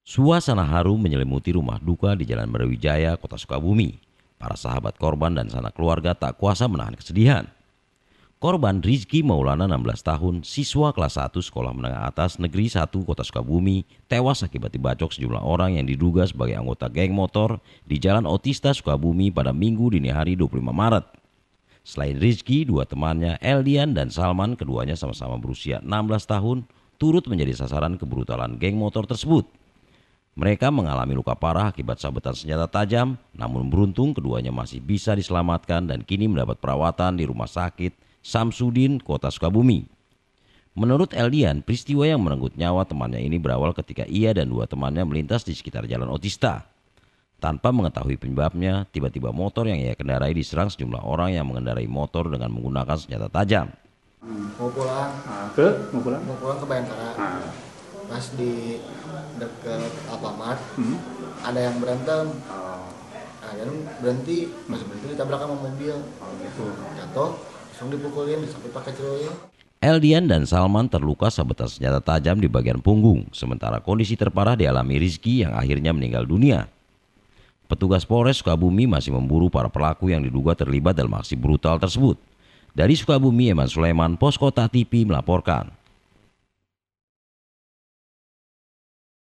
Suasana haru menyelimuti rumah duka di Jalan Brawijaya, Kota Sukabumi. Para sahabat korban dan sanak keluarga tak kuasa menahan kesedihan. Korban Rizki Maulana 16 tahun, siswa kelas 1 Sekolah Menengah Atas Negeri 1 Kota Sukabumi, tewas akibat dibacok sejumlah orang yang diduga sebagai anggota geng motor di Jalan Otista Sukabumi pada Minggu dini hari 25 Maret. Selain Rizki, dua temannya Eldian dan Salman, keduanya sama-sama berusia 16 tahun, turut menjadi sasaran kebrutalan geng motor tersebut. Mereka mengalami luka parah akibat sabetan senjata tajam, namun beruntung keduanya masih bisa diselamatkan dan kini mendapat perawatan di rumah sakit Samsudin, Kota Sukabumi. Menurut Eldian, peristiwa yang merenggut nyawa temannya ini berawal ketika ia dan dua temannya melintas di sekitar jalan Otista. Tanpa mengetahui penyebabnya, tiba-tiba motor yang ia kendarai diserang sejumlah orang yang mengendarai motor dengan menggunakan senjata tajam. Hmm, mau pulang, nah, ke? Mau pulang? Mau pulang ke Bayangkara. Nah pas di deket Alfamart hmm. ada yang berantem oh. nah dan berhenti pas berhenti ditabrak sama mobil oh, gitu. jatuh langsung dipukulin sampai pakai celurit Eldian dan Salman terluka sabetan senjata tajam di bagian punggung, sementara kondisi terparah dialami Rizky yang akhirnya meninggal dunia. Petugas Polres Sukabumi masih memburu para pelaku yang diduga terlibat dalam aksi brutal tersebut. Dari Sukabumi, Eman Sulaiman, Poskota TV melaporkan.